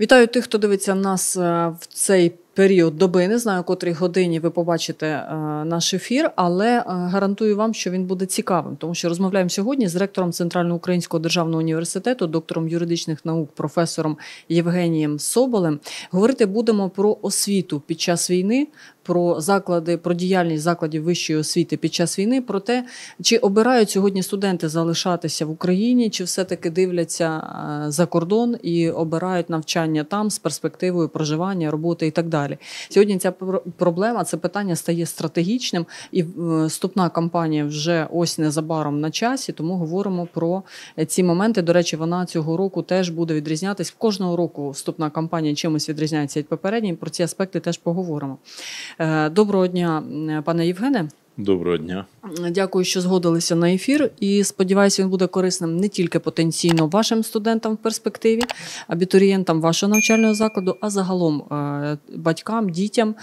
Вітаю тих, хто дивиться нас е, в цей період доби. Не знаю, о котрій годині ви побачите е, наш ефір, але е, гарантую вам, що він буде цікавим, тому що розмовляємо сьогодні з ректором українського державного університету, доктором юридичних наук, професором Євгенієм Соболем. Говорити будемо про освіту під час війни. Про заклади, про діяльність закладів вищої освіти під час війни, про те, чи обирають сьогодні студенти залишатися в Україні, чи все-таки дивляться е, за кордон і обирають навчання там з перспективою проживання, роботи і так далі далі. Сьогодні ця проблема, це питання стає стратегічним, і е, вступна кампанія вже ось незабаром на часі, тому говоримо про е, ці моменти. До речі, вона цього року теж буде відрізнятися. кожного року вступна кампанія чимось відрізняється від попередньої. Про ці аспекти теж поговоримо. Е, доброго дня, пане Євгене. Доброго дня, дякую, що згодилися на ефір. І сподіваюся, він буде корисним не тільки потенційно вашим студентам в перспективі, абітурієнтам вашого навчального закладу, а загалом е, батькам, дітям,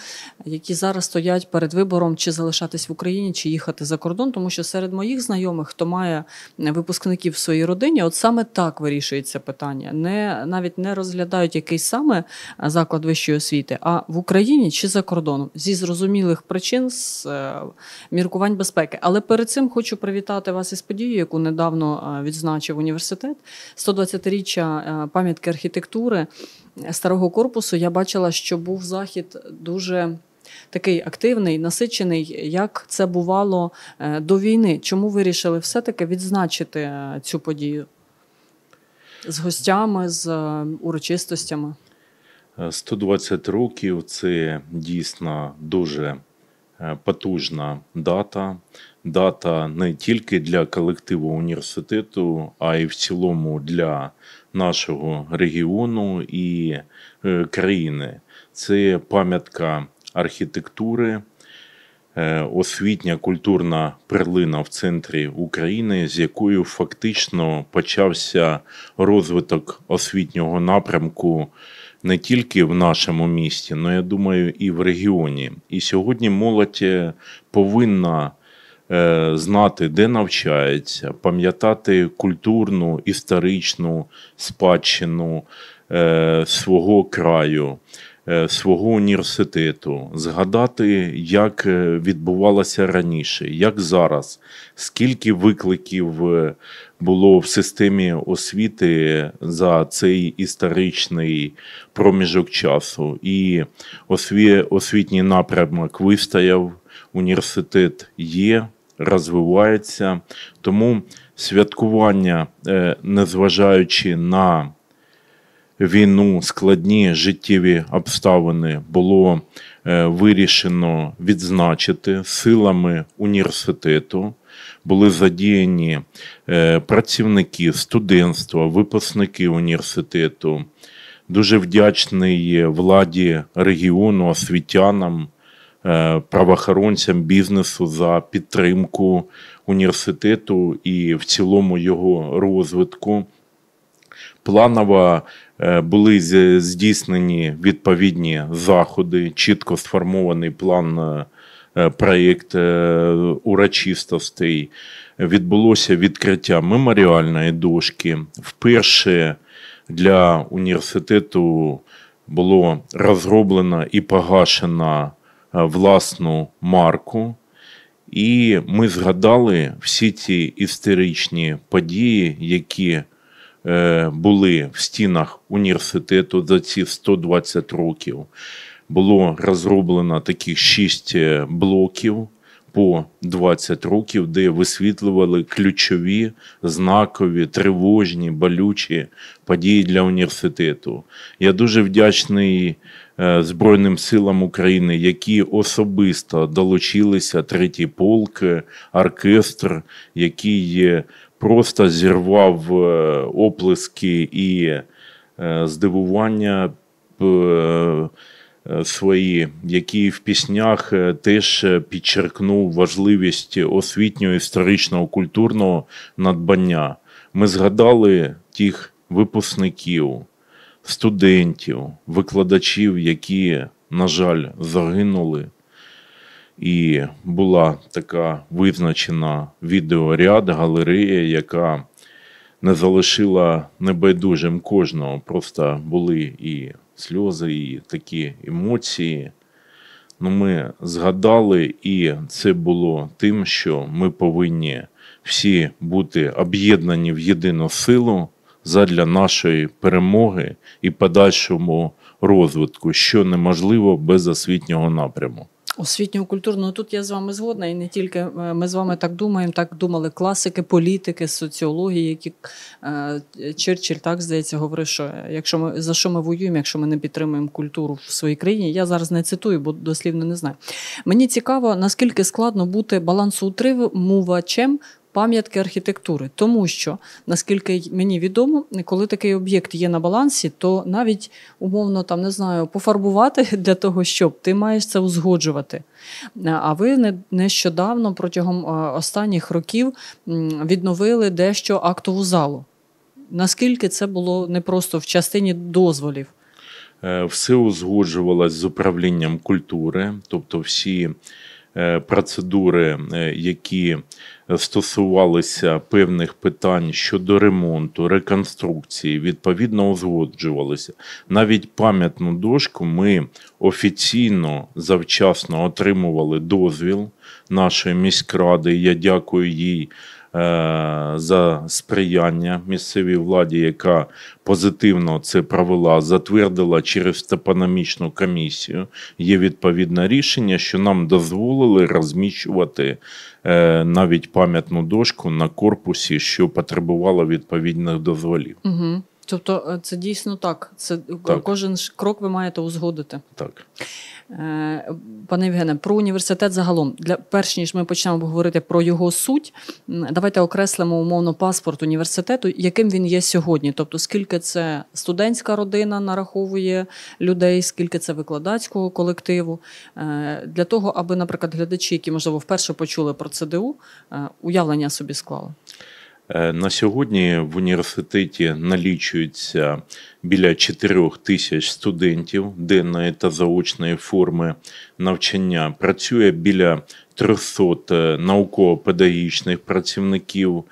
які зараз стоять перед вибором, чи залишатись в Україні, чи їхати за кордон. Тому що серед моїх знайомих, хто має випускників в своїй родині, от саме так вирішується питання. Не навіть не розглядають який саме заклад вищої освіти, а в Україні чи за кордоном зі зрозумілих причин з. Е, міркувань безпеки. Але перед цим хочу привітати вас із подією, яку недавно е, відзначив університет. 120-річчя е, пам'ятки архітектури е, старого корпусу. Я бачила, що був захід дуже. Такий активний, насичений, як це бувало до війни. Чому вирішили все-таки відзначити цю подію з гостями, з урочистостями? 120 років це дійсно дуже Е, потужна дата, дата не тільки для колективу університету, а й в цілому для нашого регіону і е, країни. Це пам'ятка архітектури. Е, освітня культурна перлина в центрі України, з якою фактично почався розвиток освітнього напрямку не тільки в нашому місті, але я думаю, і в регіоні. І сьогодні молодь е, повинна е, знати, де навчається, пам'ятати культурну, історичну спадщину е, свого краю. Е, свого університету, згадати, як е, відбувалося раніше, як зараз, скільки викликів е, було в системі освіти за цей історичний проміжок часу, і осві... освітній напрямок вистояв, університет є, розвивається, тому святкування, незважаючи на війну, складні життєві обставини було е, вирішено відзначити силами університету. Були задіяні е, працівники студентства, випускники університету. Дуже вдячний владі регіону, освітянам, е, правоохоронцям бізнесу за підтримку університету і в цілому його розвитку. Планова Е, були здійснені відповідні заходи, чітко сформований план е, е, проєкт урочистостей. Відбулося відкриття меморіальної дошки. Вперше для університету було розроблено і погашено власну марку. І ми згадали всі ці історичні події, які Е, були в стінах університету за ці 120 років. Було розроблено таких шість е, блоків по 20 років, де висвітлювали ключові, знакові, тривожні, болючі події для університету. Я дуже вдячний. Е, Збройним силам України, які особисто долучилися третій полк, оркестр, який просто зірвав е, оплески і е, здивування е, свої, які в піснях теж підчеркнув важливість освітнього, історичного, культурного надбання. Ми згадали тих випускників, студентів, викладачів, які, на жаль, загинули. І була така визначена відеоряд, галерея, яка не залишила небайдужим кожного. Просто були і сльози, і такі емоції. Ну, Ми згадали, і це було тим, що ми повинні всі бути об'єднані в єдину силу задля нашої перемоги і подальшому розвитку, що неможливо без освітнього напряму. Освітньо-культурно ну, тут я з вами згодна, і не тільки е, ми з вами так думаємо. Так думали класики, політики, соціології, які е, Черчилль так здається, говорив, що е, якщо ми за що ми воюємо, якщо ми не підтримуємо культуру в своїй країні. Я зараз не цитую, бо дослівно не знаю. Мені цікаво, наскільки складно бути балансоутримувачем пам'ятки архітектури, тому що наскільки мені відомо, коли такий об'єкт є на балансі, то навіть умовно там не знаю, пофарбувати для того, щоб ти маєш це узгоджувати. Е, а ви нещодавно протягом е, останніх років відновили дещо актову залу. Наскільки це було не просто в частині дозволів? Е, все узгоджувалось з управлінням культури, тобто всі Е, процедури, е, які стосувалися певних питань щодо ремонту, реконструкції, відповідно узгоджувалися. Навіть пам'ятну дошку ми офіційно завчасно отримували дозвіл нашої міськради. Я дякую їй. Е, за сприяння місцевій владі, яка позитивно це провела, затвердила через топономічну комісію. Є відповідне рішення, що нам дозволили розміщувати е, навіть пам'ятну дошку на корпусі, що потребувала відповідних дозволів. Угу. Тобто е, це дійсно так. Це е, так. кожен крок ви маєте узгодити. Так. Е, пане Євгене, про університет загалом, для перш ніж ми почнемо говорити про його суть, давайте окреслимо умовно паспорт університету, яким він є сьогодні. Тобто, скільки це студентська родина нараховує людей, скільки це викладацького колективу. Для того, аби, наприклад, глядачі, які можливо вперше почули про ЦДУ, уявлення собі склали. Е, на сьогодні в університеті налічується біля 4 тисяч студентів денної та заочної форми навчання. Працює біля 300 е, науково-педагогічних працівників,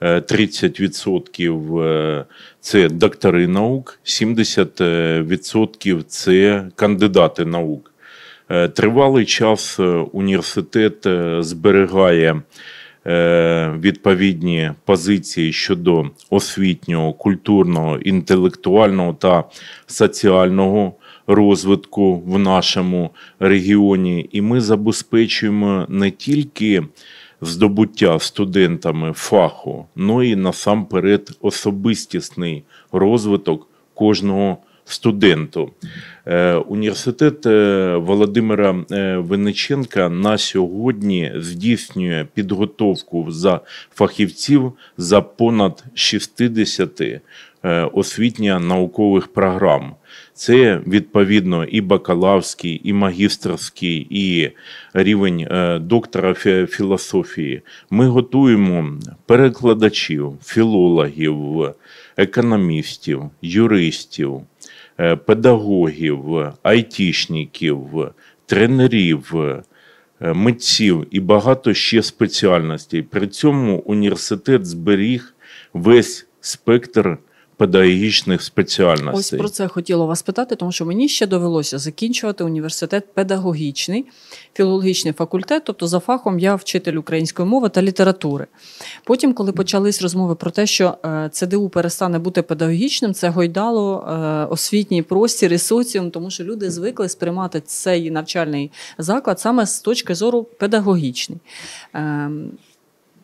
30% е, це доктори наук, 70% це кандидати наук. Тривалий час університет зберігає. Е, відповідні позиції щодо освітнього, культурного, інтелектуального та соціального. Розвитку в нашому регіоні, і ми забезпечуємо не тільки здобуття студентами фаху, але і насамперед особистісний розвиток кожного студенту. Е, університет е, Володимира е, Винниченка на сьогодні здійснює підготовку за фахівців за понад 60 освітньо-наукових програм. Це відповідно і бакалаврський, і магістрський, і рівень доктора філософії. Ми готуємо перекладачів, філологів, економістів, юристів. Е, педагогів, айтішників, тренерів, е, митців і багато ще спеціальностей. При цьому університет зберіг весь спектр педагогічних спеціальностей. Ось про це хотіла вас питати, тому що мені ще довелося закінчувати університет педагогічний, філологічний факультет, тобто за фахом я вчитель української мови та літератури. Потім, коли почались розмови про те, що е, ЦДУ перестане бути педагогічним, це гойдало е, освітній простір і соціум, тому що люди звикли сприймати цей навчальний заклад саме з точки зору педагогічний. Ем,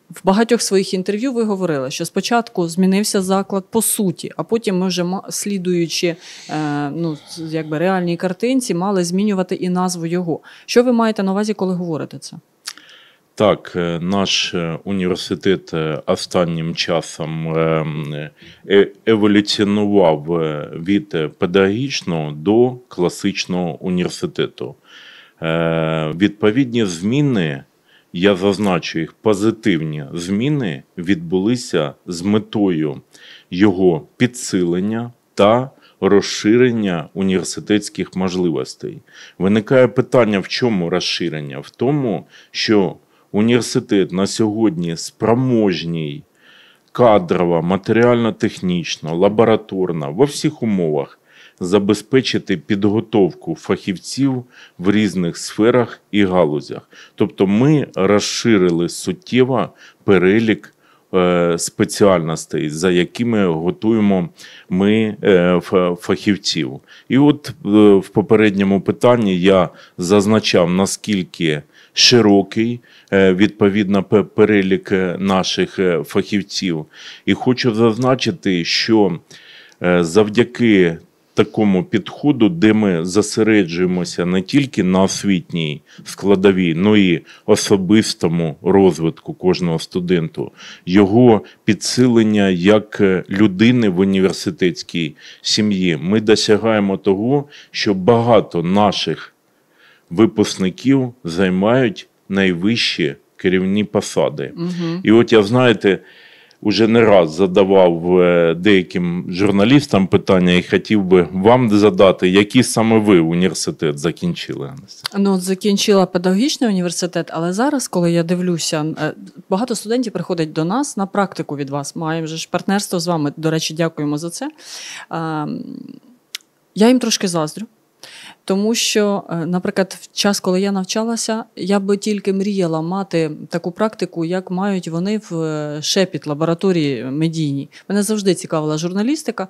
в багатьох своїх інтерв'ю ви говорили, що спочатку змінився заклад по суті, а потім ми вже слідуючи е, ну, якби реальній картинці, мали змінювати і назву його. Що ви маєте на увазі, коли говорите це? Так, е, наш е, університет е, останнім часом еволюціонував від педагогічного до класичного університету. Відповідні зміни я зазначу їх позитивні зміни відбулися з метою його підсилення та розширення університетських можливостей. Виникає питання: в чому розширення? В тому, що університет на сьогодні спроможній. Кадрово, матеріально-технічно, лабораторно, во всіх умовах забезпечити підготовку фахівців в різних сферах і галузях. Тобто, ми розширили суттєво перелік. Е, спеціальностей, за якими готуємо ми е, фахівців, і от е, в попередньому питанні я зазначав наскільки широкий відповідно перелік наших фахівців, і хочу зазначити, що завдяки такому підходу, де ми зосереджуємося не тільки на освітній складовій, але ну і особистому розвитку кожного студенту, його підсилення як е, людини в університетській сім'ї. Ми досягаємо того, що багато наших випускників займають найвищі керівні посади. Угу. І от я знаєте уже не раз задавав е, деяким журналістам питання і хотів би вам задати, які саме ви університет закінчили? Ну, закінчила педагогічний університет, але зараз, коли я дивлюся, е, багато студентів приходять до нас на практику від вас. Маємо вже ж партнерство з вами. До речі, дякуємо за це. Я їм трошки заздрю. Тому що, е, наприклад, в час, коли я навчалася, я би тільки мріяла мати таку практику, як мають вони в е, шепіт лабораторії медійній. Мене завжди цікавила журналістика,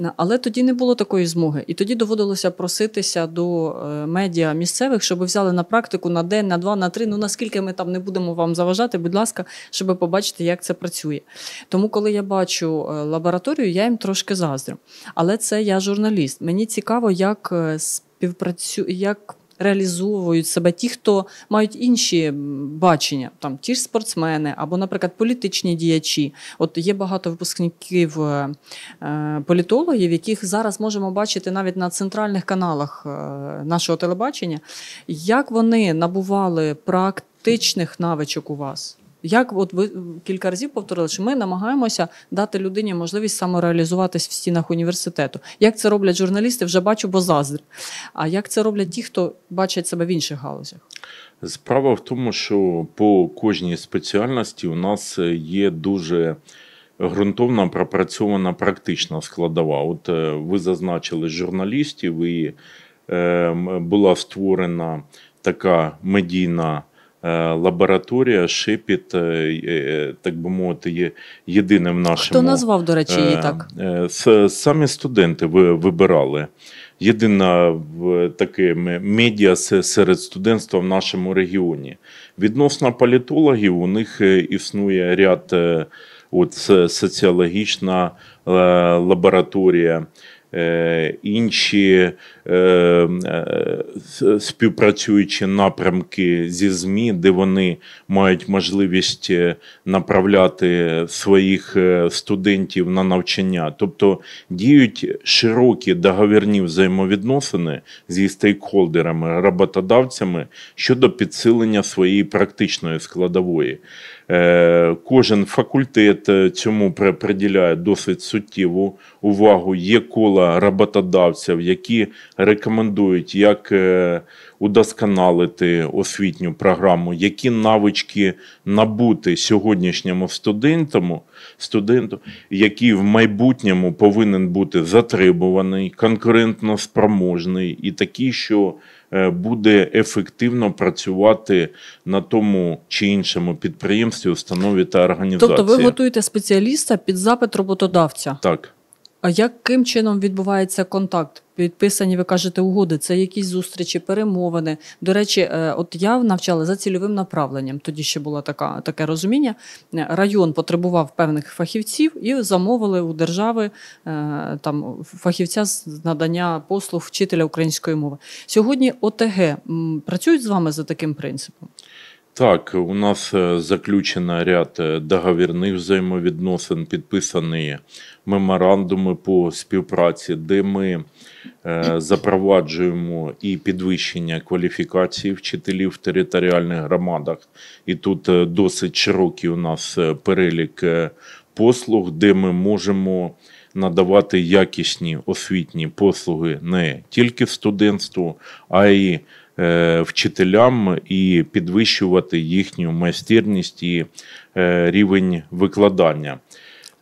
е, але тоді не було такої змоги. І тоді доводилося проситися до медіа місцевих, щоб взяли на практику на день, на два, на три. Ну наскільки ми там не будемо вам заважати, будь ласка, щоб побачити, як це працює. Тому, коли я бачу лабораторію, я їм трошки заздрю. Але це я журналіст. Мені цікаво, як з співпрацю, як реалізовують себе ті, хто мають інші бачення, там ті ж спортсмени або, наприклад, політичні діячі. От є багато випускників е, е, політологів, яких зараз можемо бачити навіть на центральних каналах е, нашого телебачення, як вони набували практичних навичок у вас. Як от ви кілька разів повторили, що ми намагаємося дати людині можливість самореалізуватись в стінах університету? Як це роблять журналісти? Вже бачу, бо заздр. А як це роблять ті, хто бачать себе в інших галузях? Справа в тому, що по кожній спеціальності у нас є дуже ґрунтовно пропрацьована практична складова. От е, ви зазначили журналістів, і е, була створена така медійна. Е, лабораторія шипіт, е, е, так би мовити, є єдиним нашому. Хто назвав, до речі, її так? Самі студенти вибирали. Єдина таке медіа серед студентства в нашому регіоні. Відносно політологів, у них існує ряд от, соціологічна лабораторія. Е, інші е, е, співпрацюючі напрямки зі ЗМІ, де вони мають можливість направляти своїх студентів на навчання, тобто діють широкі договірні взаємовідносини зі стейкхолдерами, роботодавцями щодо підсилення своєї практичної складової. Е, кожен факультет е, цьому приділяє досить суттєву увагу. Є кола роботодавців, які рекомендують, як е, удосконалити освітню програму, які навички набути сьогоднішньому студенту, студенту, який в майбутньому повинен бути затребуваний, конкурентно спроможний і такий, що Е, буде ефективно працювати на тому чи іншому підприємстві, установі та організації. Тобто ви готуєте спеціаліста під запит роботодавця? Так. А яким чином відбувається контакт? Підписані, ви кажете, угоди, це якісь зустрічі, перемовини. До речі, е, от я навчала за цільовим направленням. Тоді ще було така, таке розуміння. Район потребував певних фахівців і замовили у держави е, там фахівця з надання послуг вчителя української мови. Сьогодні ОТГ працюють з вами за таким принципом. Так, у нас е, заключено ряд договірних взаємовідносин, підписаний меморандуми по співпраці, де ми е, запроваджуємо і підвищення кваліфікації вчителів в територіальних громадах. І тут е, досить широкий у нас е, перелік е, послуг, де ми можемо. Надавати якісні освітні послуги не тільки студентству, а й вчителям, і підвищувати їхню майстерність і рівень викладання.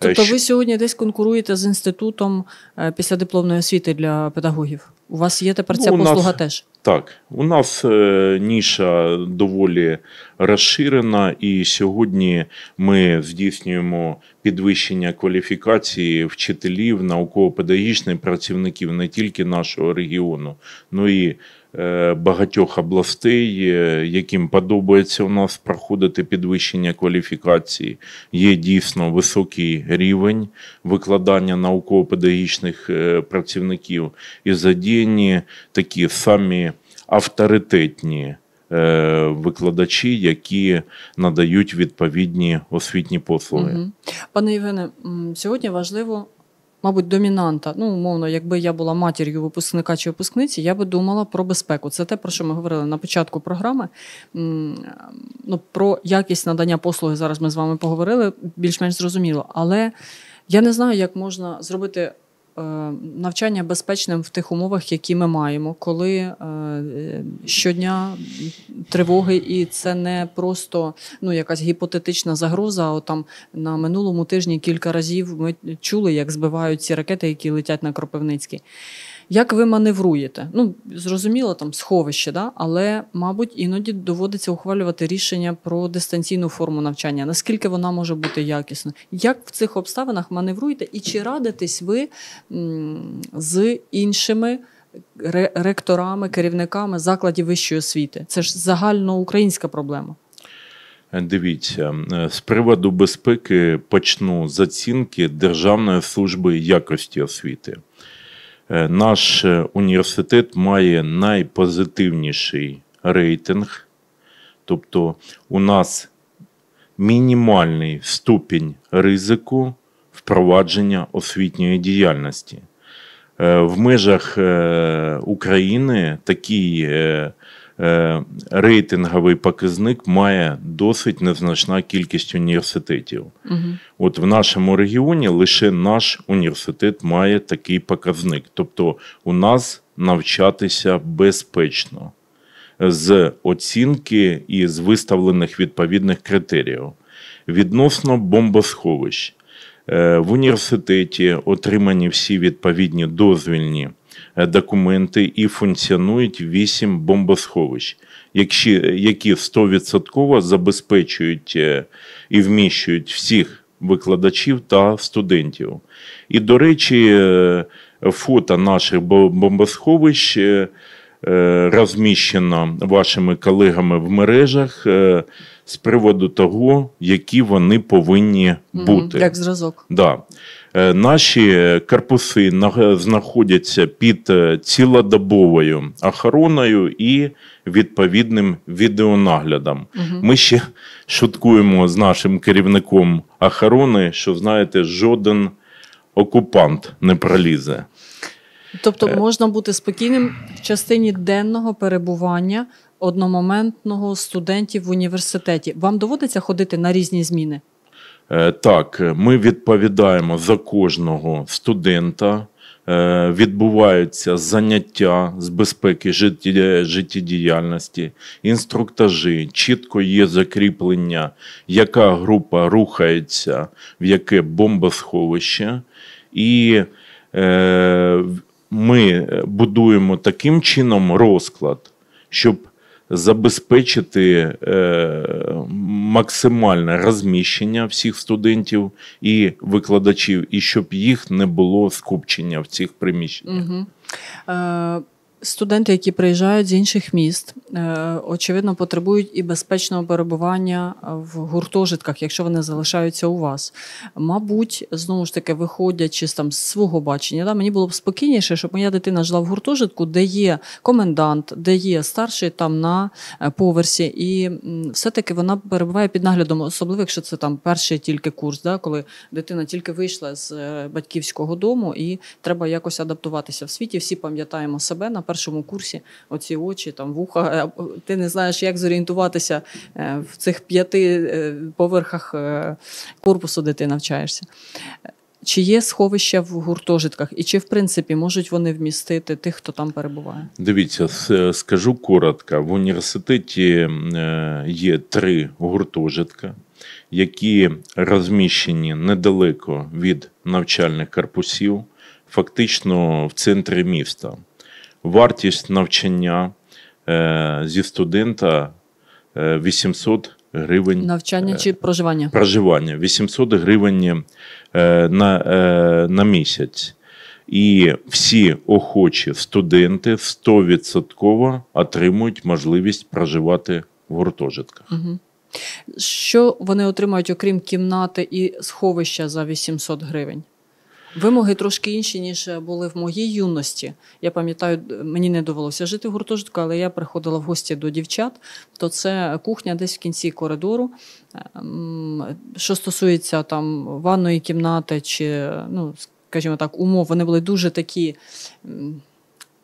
Тобто е, ви сьогодні десь конкуруєте з інститутом е, післядипломної освіти для педагогів? У вас є тепер ну, ця ну, послуга теж? Так, у нас е, ніша доволі розширена, і сьогодні ми здійснюємо підвищення кваліфікації вчителів, науково-педагогічних працівників не тільки нашого регіону, ну і Е, багатьох областей, е, яким подобається у нас проходити підвищення кваліфікації. Є дійсно високий рівень викладання науково-педагогічних е, працівників і задіяні такі самі авторитетні. Викладачі, які надають відповідні освітні послуги, угу. пане Євгене, сьогодні важливо мабуть, домінанта. Ну, умовно, якби я була матір'ю випускника чи випускниці, я би думала про безпеку. Це те, про що ми говорили на початку програми. Ну, Про якість надання послуги зараз ми з вами поговорили, більш-менш зрозуміло. Але я не знаю, як можна зробити. Е, навчання безпечним в тих умовах, які ми маємо, коли е, е, щодня тривоги, і це не просто ну якась гіпотетична загроза. От там на минулому тижні кілька разів ми чули, як збивають ці ракети, які летять на Кропивницький. Як ви маневруєте? Ну зрозуміло, там сховище, да? але мабуть іноді доводиться ухвалювати рішення про дистанційну форму навчання. Наскільки вона може бути якісною? Як в цих обставинах маневруєте і чи радитесь ви з іншими? ректорами, керівниками закладів вищої освіти. Це ж загальноукраїнська проблема. Дивіться, з приводу безпеки почну з оцінки Державної служби якості освіти. Наш університет має найпозитивніший рейтинг, тобто у нас мінімальний ступінь ризику впровадження освітньої діяльності. Е, в межах е, України такий е, рейтинговий показник має досить незначна кількість університетів. Угу. От в нашому регіоні лише наш університет має такий показник. Тобто, у нас навчатися безпечно. З оцінки і з виставлених відповідних критеріїв відносно бомбосховищ, Е, в університеті отримані всі відповідні дозвільні е, документи і функціонують 8 бомбосховищ, які 100% забезпечують е, і вміщують всіх викладачів та студентів. І, до речі, фото наших бомбосховищ. Розміщено вашими колегами в мережах з приводу того, які вони повинні бути. Як зразок. Да. Е, наші е, корпуси знаходяться під е, цілодобовою охороною і відповідним відеонаглядом. Угу. Ми ще шуткуємо з нашим керівником охорони, що знаєте, жоден окупант не пролізе. Тобто можна бути спокійним в частині денного перебування одномоментного студентів в університеті. Вам доводиться ходити на різні зміни? Е, так, ми відповідаємо за кожного студента. Е, відбуваються заняття з безпеки життєдіяльності, інструктажі, чітко є закріплення, яка група рухається, в яке бомбосховище, і е, ми будуємо таким чином розклад, щоб забезпечити е, максимальне розміщення всіх студентів і викладачів, і щоб їх не було скупчення в цих приміщеннях. Угу. Студенти, які приїжджають з інших міст, е, очевидно, потребують і безпечного перебування в гуртожитках, якщо вони залишаються у вас. Мабуть, знову ж таки, виходячи з там з свого бачення, да, мені було б спокійніше, щоб моя дитина жила в гуртожитку, де є комендант, де є старший там на е, поверсі, і все-таки вона перебуває під наглядом, особливо якщо це там перший тільки курс, да, коли дитина тільки вийшла з е, батьківського дому і треба якось адаптуватися в світі. Всі пам'ятаємо себе на першому курсі оці очі, там вуха. Е, ти не знаєш, як зорієнтуватися е, в цих п'яти е, поверхах корпусу, де ти навчаєшся. Чи є сховища в гуртожитках, і чи в принципі можуть вони вмістити тих, хто там перебуває? Дивіться, скажу коротко: в університеті є три гуртожитка, які розміщені недалеко від навчальних корпусів, фактично в центрі міста вартість навчання е, зі студента 800 е, гривень. Навчання чи е, проживання? Проживання 800 гривень на, на місяць. І всі охочі студенти 100% отримують можливість проживати в гуртожитках. Угу. Що вони отримають, окрім кімнати і сховища за 800 гривень? Вимоги трошки інші ніж е, були в моїй юності. Я пам'ятаю, е, мені не довелося жити в гуртожитку, але я приходила в гості до дівчат. То це кухня десь в кінці коридору. Ем, що стосується там ванної кімнати чи, ну скажімо так, умов, вони були дуже такі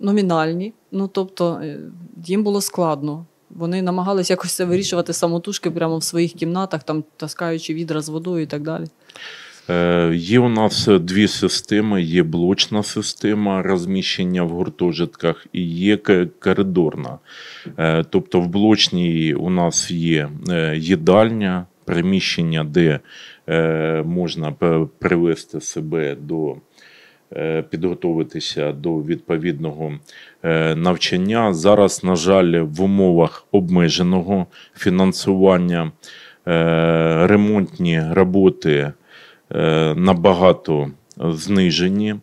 номінальні. Ну тобто е, їм було складно. Вони намагалися якось це вирішувати самотужки прямо в своїх кімнатах, там таскаючи відра з водою і так далі. Е, є у нас дві системи: є блочна система розміщення в гуртожитках і є коридорна. Е, тобто, в блочній у нас є е, їдальня, приміщення, де можна привести себе до. Підготуватися до відповідного навчання. Зараз, на жаль, в умовах обмеженого фінансування ремонтні роботи Е, набагато знижені,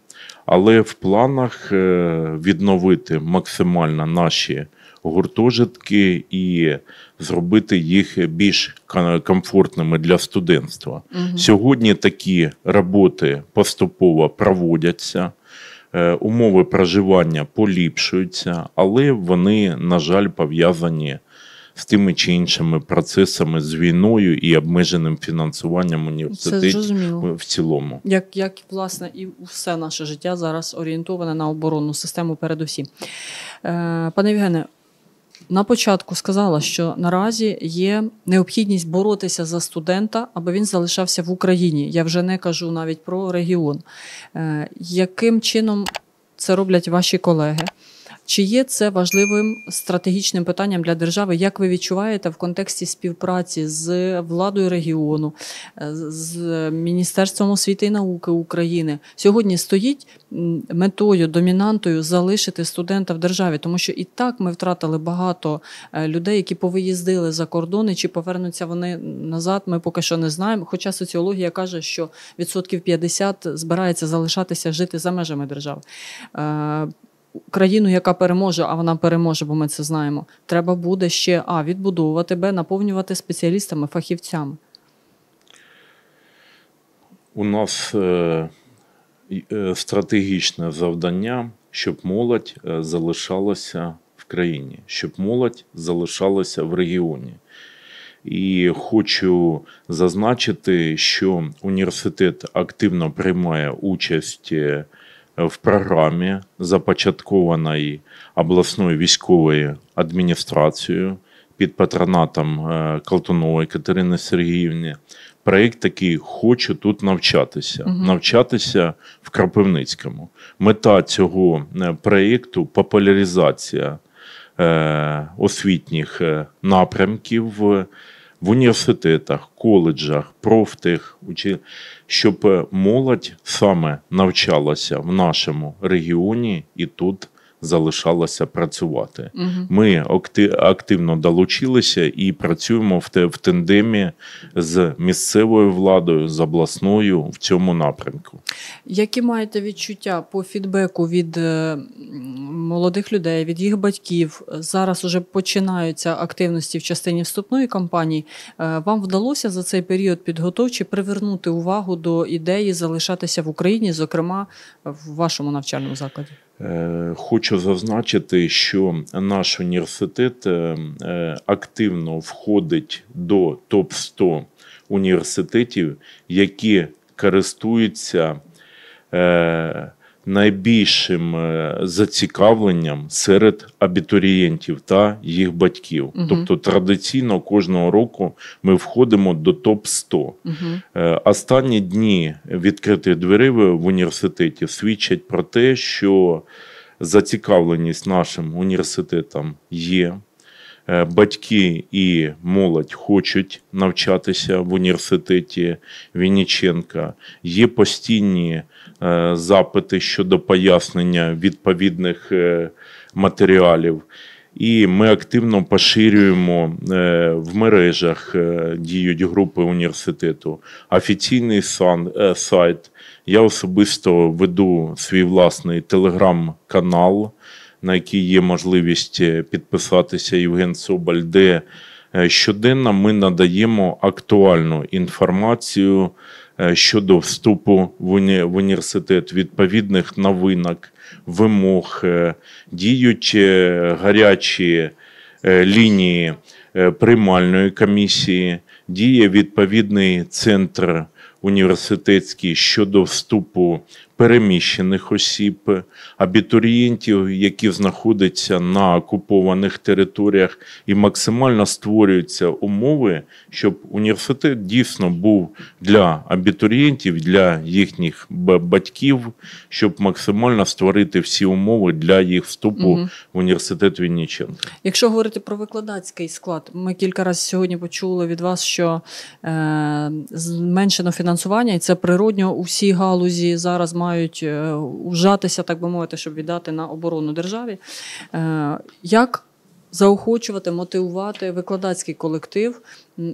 але в планах е, відновити максимально наші гуртожитки і зробити їх більш комфортними для студентства. Угу. Сьогодні такі роботи поступово проводяться. Е, умови проживання поліпшуються, але вони, на жаль, пов'язані з тими чи іншими процесами з війною і обмеженим фінансуванням університетів в цілому, як як власне і все наше життя зараз орієнтоване на оборонну систему, передусім, Е, пане Євгене. На початку сказала, що наразі є необхідність боротися за студента, аби він залишався в Україні. Я вже не кажу навіть про регіон. Е, яким чином це роблять ваші колеги? Чи є це важливим стратегічним питанням для держави? Як ви відчуваєте в контексті співпраці з владою регіону, е, з Міністерством освіти і науки України? Сьогодні стоїть метою домінантою залишити студента в державі, тому що і так ми втратили багато е, людей, які повиїздили за кордони, чи повернуться вони назад? Ми поки що не знаємо. Хоча соціологія каже, що відсотків 50 збирається залишатися жити за межами держави. Е, країну, яка переможе, а вона переможе, бо ми це знаємо. Треба буде ще а відбудовувати, б, наповнювати спеціалістами, фахівцями. У нас е, е, стратегічне завдання, щоб молодь е, залишалася в країні, щоб молодь залишалася в регіоні. І хочу зазначити, що університет активно приймає участь е, в програмі, започаткованої обласною військовою адміністрацією під патронатом е, Колтунової Катерини Сергіївни. Проєкт такий хочу тут навчатися, угу. навчатися в Кропивницькому. Мета цього е, проєкту популяризація е, освітніх е, напрямків в університетах, коледжах, профтех, щоб е, молодь саме навчалася в нашому регіоні і тут залишалася працювати. Угу. Ми активно долучилися і працюємо в те в тендемі з місцевою владою, з обласною в цьому напрямку. Які маєте відчуття по фідбеку від е, молодих людей, від їх батьків? Зараз уже починаються активності в частині вступної кампанії. Е, вам вдалося за цей період підготовчі привернути увагу до ідеї залишатися в Україні, зокрема в вашому навчальному закладі? Е, хочу зазначити, що наш університет е, е, активно входить до топ 100 університетів, які користуються найбільшим е, зацікавленням серед абітурієнтів та їх батьків. Угу. Тобто традиційно кожного року ми входимо до топ 100 Угу. Е, останні дні відкритих дверей в університеті свідчать про те, що зацікавленість нашим університетом є. Е, батьки і молодь хочуть навчатися в університеті Вінниченка. Є постійні е, запити щодо пояснення відповідних е, матеріалів. І ми активно поширюємо в мережах діють групи університету. Офіційний сайт. Я особисто веду свій власний телеграм-канал на якій є можливість е, підписатися Євген Соболь, де е, щоденно ми надаємо актуальну інформацію е, щодо вступу в університет відповідних новинок, вимог, діють гарячі лінії приймальної комісії, діє відповідний центр університетський щодо вступу переміщених осіб, абітурієнтів, які знаходяться на окупованих територіях, і максимально створюються умови, щоб університет дійсно був для абітурієнтів, для їхніх батьків, щоб максимально створити всі умови для їх вступу угу. в університет Вінниченка. Якщо говорити про викладацький склад, ми кілька разів сьогодні почули від вас, що е, зменшено фінансування, і це природньо у всій галузі зараз мають е, ужатися, так би мовити, щоб віддати на оборону державі. Е, як заохочувати, мотивувати викладацький колектив,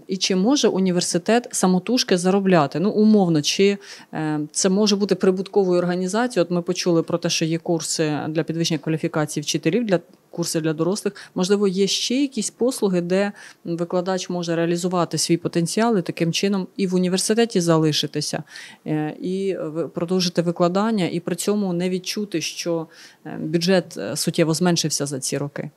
і чи може університет самотужки заробляти? Ну, умовно, чи е, це може бути прибутковою організацією? От ми почули про те, що є курси для підвищення кваліфікації вчителів, для курси для дорослих. Можливо, є ще якісь послуги, де викладач може реалізувати свій потенціал і таким чином і в університеті залишитися, е, і продовжити викладання, і при цьому не відчути, що е, бюджет суттєво зменшився за ці роки.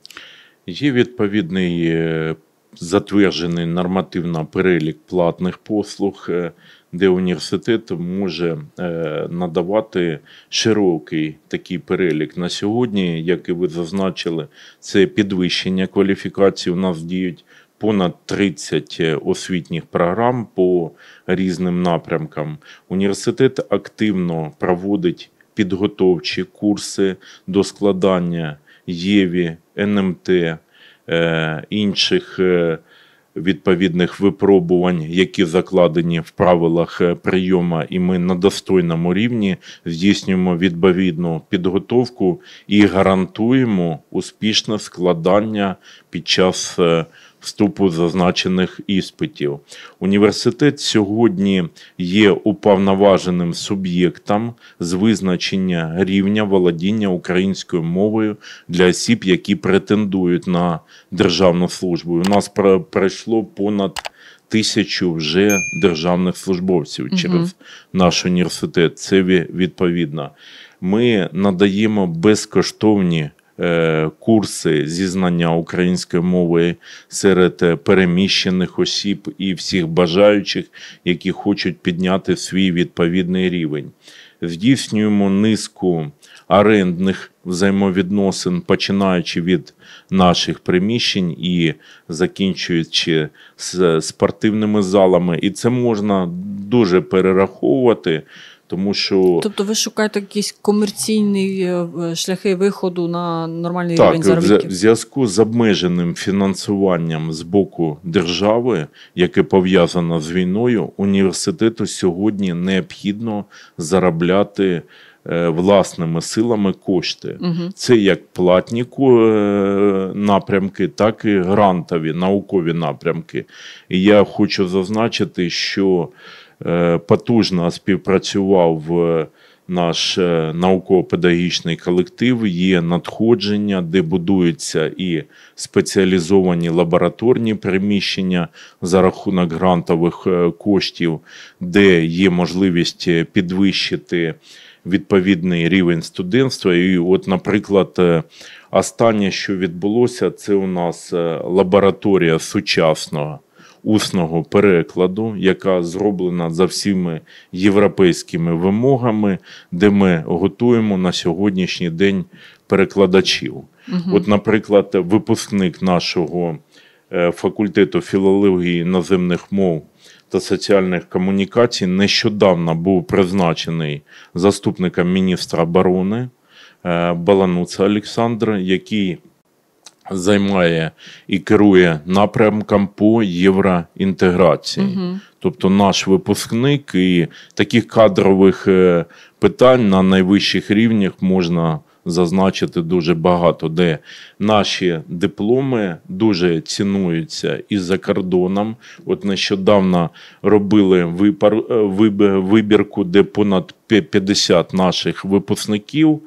Є відповідний е, затверджений нормативно перелік платних послуг, е, де університет може е, надавати широкий такий перелік. На сьогодні, як і ви зазначили, це підвищення кваліфікації. У нас діють понад 30 освітніх програм по різним напрямкам. Університет активно проводить підготовчі курси до складання ЄВІ. НМТ, е, інших е, відповідних випробувань, які закладені в правилах е, прийома, і ми на достойному рівні здійснюємо відповідну підготовку і гарантуємо успішне складання під час вступу зазначених іспитів. Університет сьогодні є уповноваженим суб'єктом з визначення рівня володіння українською мовою для осіб, які претендують на державну службу. У нас пройшло понад Тисячу вже державних службовців угу. через наш університет. Це відповідно. Ми надаємо безкоштовні Е, курси зізнання української мови серед е, переміщених осіб і всіх бажаючих, які хочуть підняти свій відповідний рівень. Здійснюємо низку арендних взаємовідносин, починаючи від наших приміщень і закінчуючи з спортивними залами, і це можна дуже перераховувати. Тому що тобто ви шукаєте якісь комерційні е, е, шляхи виходу на нормальний так, рівень заробітків? в зв'язку з обмеженим фінансуванням з боку держави, яке пов'язано з війною, університету сьогодні необхідно заробляти. Е, власними силами кошти угу. це як платні напрямки, так і грантові наукові напрямки. І я хочу зазначити, що Е, потужно співпрацював наш е, науково-педагогічний колектив. Є надходження, де будуються і спеціалізовані лабораторні приміщення за рахунок грантових е, коштів, де є можливість підвищити. Відповідний рівень студентства. І, от, наприклад, останнє, що відбулося, це у нас лабораторія сучасного усного перекладу, яка зроблена за всіми європейськими вимогами, де ми готуємо на сьогоднішній день перекладачів. Угу. От, наприклад, випускник нашого е, факультету філології наземних мов. Та соціальних комунікацій нещодавно був призначений заступником міністра оборони е, Балануца Олександра, який займає і керує напрямком по євроінтеграції. Угу. Тобто наш випускник і таких кадрових е, питань на найвищих рівнях можна зазначити дуже багато, де наші дипломи дуже цінуються і за кордоном. От нещодавно робили е, вибірку, де понад 50 наших випускників.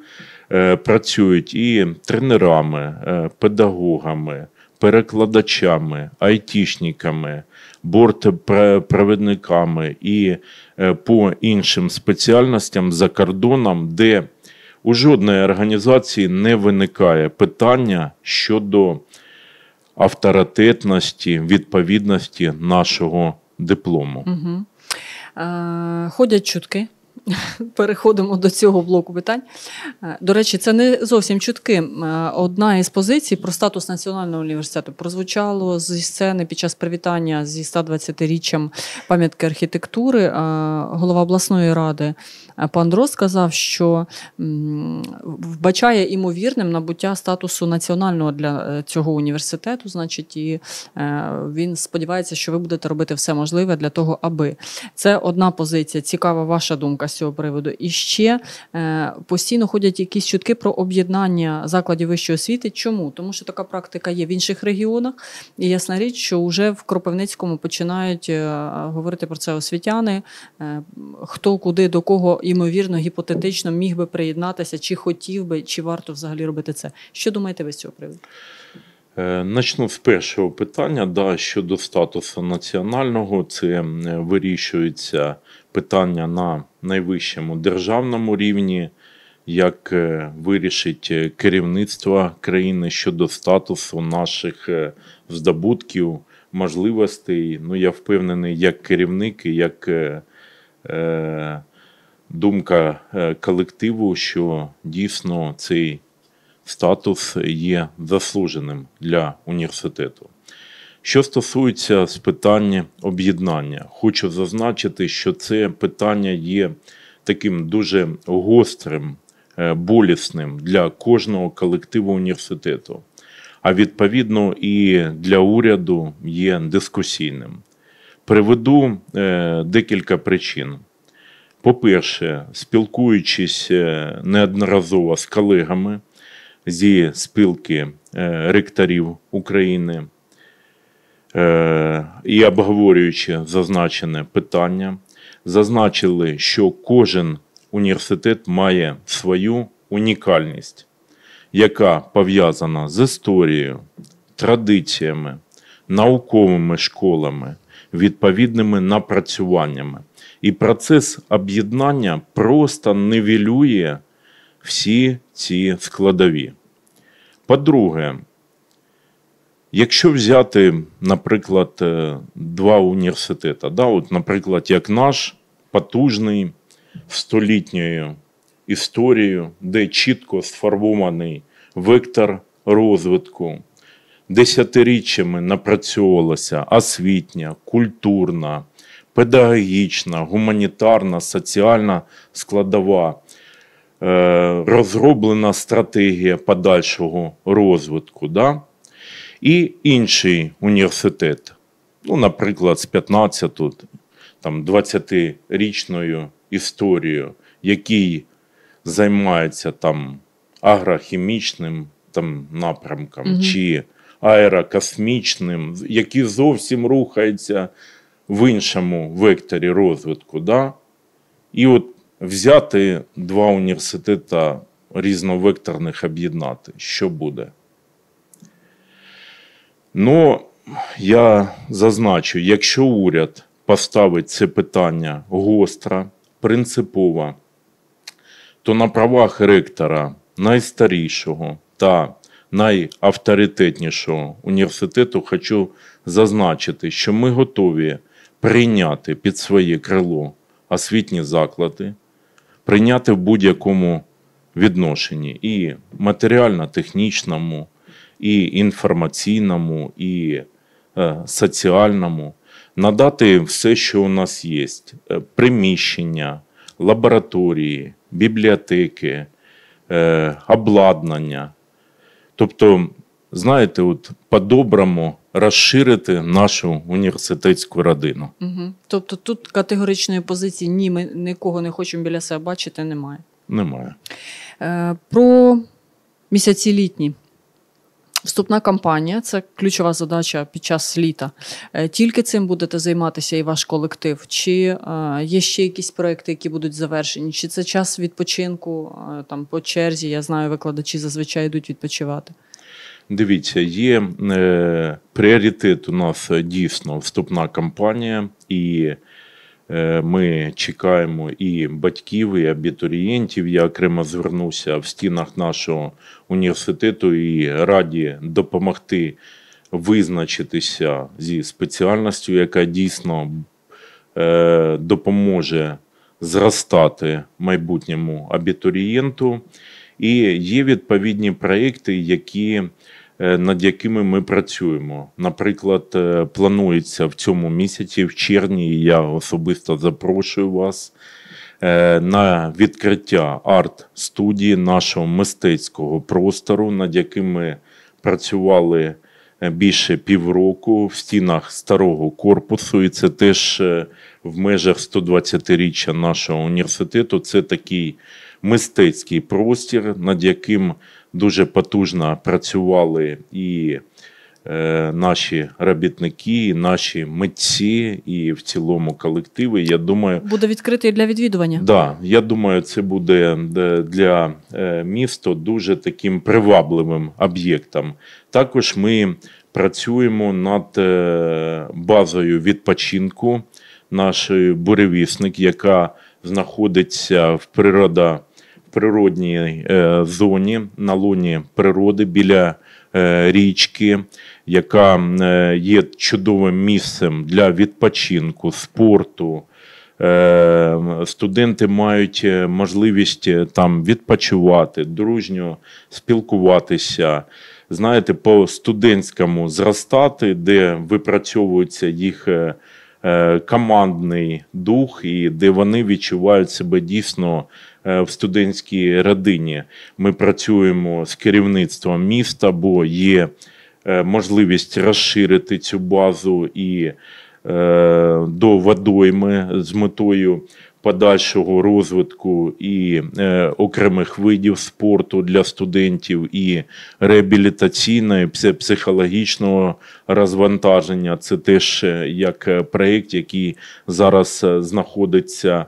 Е, працюють і тренерами, е, педагогами, перекладачами, айтішниками, бортопровідниками і е, по іншим спеціальностям за кордоном, де у жодної організації не виникає питання щодо авторитетності, відповідності нашого диплому. Угу. Ходять чутки переходимо до цього блоку питань. Е, до речі, це не зовсім чутки. Е, одна із позицій про статус національного університету прозвучало зі сцени під час привітання зі 120-річчям пам'ятки архітектури. Е, голова обласної ради Пан Ро сказав, що вбачає імовірним набуття статусу національного для е, цього університету, значить, і е, він сподівається, що ви будете робити все можливе для того, аби це одна позиція. Цікава ваша думка з цього приводу. І ще е, постійно ходять якісь чутки про об'єднання закладів вищої освіти. Чому? Тому що така практика є в інших регіонах, і ясна річ, що вже в Кропивницькому починають говорити про це освітяни, хто куди до кого. Ймовірно, гіпотетично міг би приєднатися, чи хотів би, чи варто взагалі робити це. Що думаєте ви з цього приводу? Е, начну з першого питання да, щодо статусу національного, це е, вирішується питання на найвищому державному рівні, як е, вирішить керівництво країни щодо статусу наших здобутків, можливостей. Ну я впевнений, як керівник як е, думка е, колективу, що дійсно цей статус є заслуженим для університету. Що стосується з питання об'єднання, хочу зазначити, що це питання є таким дуже гострим, е, болісним для кожного колективу університету, а відповідно і для уряду є дискусійним. Приведу е, декілька причин. По-перше, спілкуючись е, неодноразово з колегами зі спілки е, ректорів України е, і обговорюючи зазначене питання, зазначили, що кожен університет має свою унікальність, яка пов'язана з історією, традиціями, науковими школами, відповідними напрацюваннями. І процес об'єднання просто невілює всі ці складові. По-друге, якщо взяти, наприклад, е, два університети, да, от, наприклад, як наш потужний столітньою історією, де чітко сформований вектор розвитку, десятиріччями напрацьовувалася освітня, культурна педагогічна, гуманітарна, соціальна складова, е, розроблена стратегія подальшого розвитку. Да? І інший університет, ну, наприклад, з 15 20-річною історією, який займається там агрохімічним там, напрямком угу. чи аерокосмічним, який зовсім рухається в іншому векторі розвитку. Да? І от взяти два університети різновекторних об'єднати, що буде? Ну, я зазначу, якщо уряд поставить це питання гостро, принципово, то на правах ректора найстарішого та найавторитетнішого університету хочу зазначити, що ми готові прийняти під своє крило освітні заклади, прийняти в будь-якому відношенні і матеріально-технічному, і інформаційному, і е, соціальному, надати все, що у нас є: е, приміщення, лабораторії, бібліотеки, е, обладнання. Тобто, знаєте, от по-доброму розширити нашу університетську родину. Угу. Тобто тут категоричної позиції ні, ми нікого не хочемо біля себе бачити, немає. Немає. Е, Про місяці літні. Вступна кампанія це ключова задача під час літа. Е, тільки цим будете займатися і ваш колектив, чи е, є ще якісь проекти, які будуть завершені? Чи це час відпочинку е, там по черзі? Я знаю, викладачі зазвичай йдуть відпочивати. Дивіться, є е, пріоритет у нас е, дійсно вступна кампанія, і е, ми чекаємо і батьків, і абітурієнтів. Я окремо звернуся в стінах нашого університету і раді допомогти визначитися зі спеціальністю, яка дійсно е, допоможе зростати майбутньому абітурієнту. І є відповідні проекти, які Е, над якими ми працюємо. Наприклад, е, планується в цьому місяці, в червні я особисто запрошую вас е, на відкриття арт-студії нашого мистецького простору, над яким ми працювали більше півроку в стінах старого корпусу, і це теж в межах 120-річчя нашого університету. Це такий мистецький простір, над яким дуже потужно працювали і е, наші робітники, і наші митці, і в цілому колективи. Я думаю, буде відкритий для відвідування. Да, я думаю, це буде для е, міста дуже таким привабливим об'єктом. Також ми працюємо над е, базою відпочинку нашої буревісник, яка знаходиться в природах природній е, зоні на лоні природи біля е, річки, яка е, є чудовим місцем для відпочинку, спорту. Е, студенти мають е, можливість е, там відпочивати, дружньо спілкуватися, знаєте, по студентському зростати, де випрацьовується їх командний дух і де вони відчувають себе дійсно Е, в студентській родині. Ми працюємо з керівництвом міста, бо є е, можливість розширити цю базу і е, до водойми з метою. Подальшого розвитку і е, окремих видів спорту для студентів, і реабілітаційного, психологічного розвантаження це теж як проєкт, який зараз знаходиться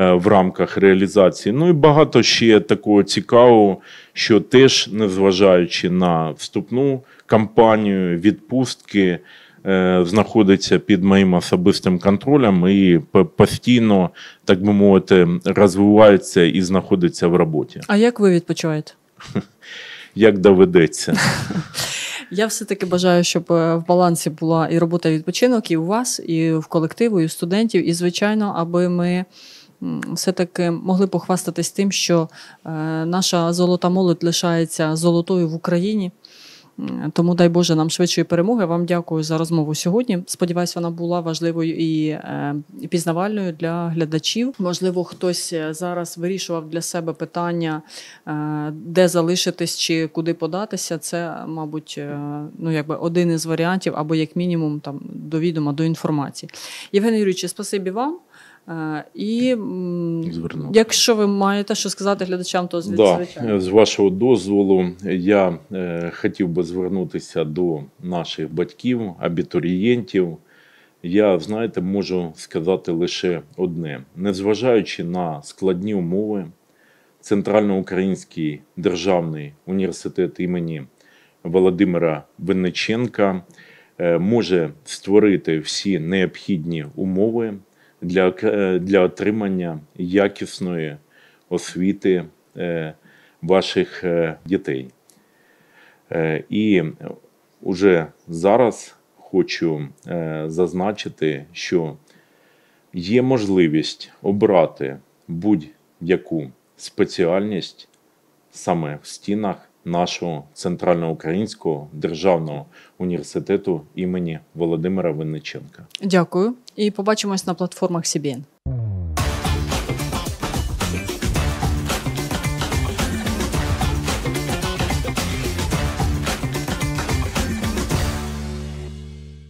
Е, в рамках реалізації. Ну і багато ще такого цікавого, що теж, незважаючи на вступну кампанію, відпустки. Е, знаходиться під моїм особистим контролем і постійно, так би мовити, розвивається і знаходиться в роботі. А як ви відпочиваєте? Як доведеться? Я все-таки бажаю, щоб е, в балансі була і робота і відпочинок, і у вас, і в колективу, і у студентів, і звичайно, аби ми все-таки могли похвастатись тим, що е, наша золота молодь лишається золотою в Україні. Тому дай Боже нам швидшої перемоги. Вам дякую за розмову сьогодні. Сподіваюсь, вона була важливою і е, пізнавальною для глядачів. Можливо, хтось е, зараз вирішував для себе питання, де залишитись чи куди податися. Це, мабуть, ну якби один із варіантів, або як мінімум, там до відома до інформації. Євген Юрійович, спасибі вам. Е, і Звернути. якщо ви маєте що сказати глядачам, то звідси да. з вашого дозволу, я е, хотів би звернутися до наших батьків, абітурієнтів. Я знаєте, можу сказати лише одне: незважаючи на складні умови, Центральноукраїнський державний університет імені Володимира Винниченка е, може створити всі необхідні умови для е, для отримання якісної освіти е, ваших е, дітей. І уже зараз хочу зазначити, що є можливість обрати будь-яку спеціальність саме в стінах нашого центральноукраїнського державного університету імені Володимира Винниченка. Дякую і побачимось на платформах CBN.